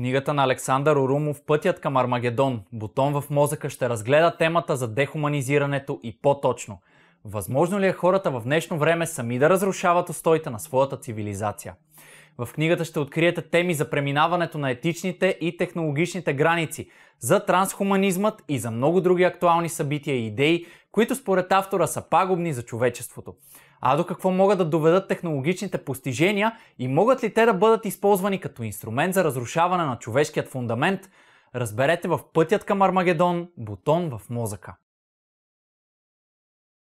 Книгата на Александър Орумов Пътят към Армагедон. Бутон в мозъка ще разгледа темата за дехуманизирането и по-точно. Възможно ли е хората в днешно време сами да разрушават устоите на своята цивилизация? В книгата ще откриете теми за преминаването на етичните и технологичните граници, за трансхуманизмът и за много други актуални събития и идеи, които според автора са пагубни за човечеството. А до какво могат да доведат технологичните постижения и могат ли те да бъдат използвани като инструмент за разрушаване на човешкият фундамент, разберете в Пътят към Армагедон, бутон в мозъка.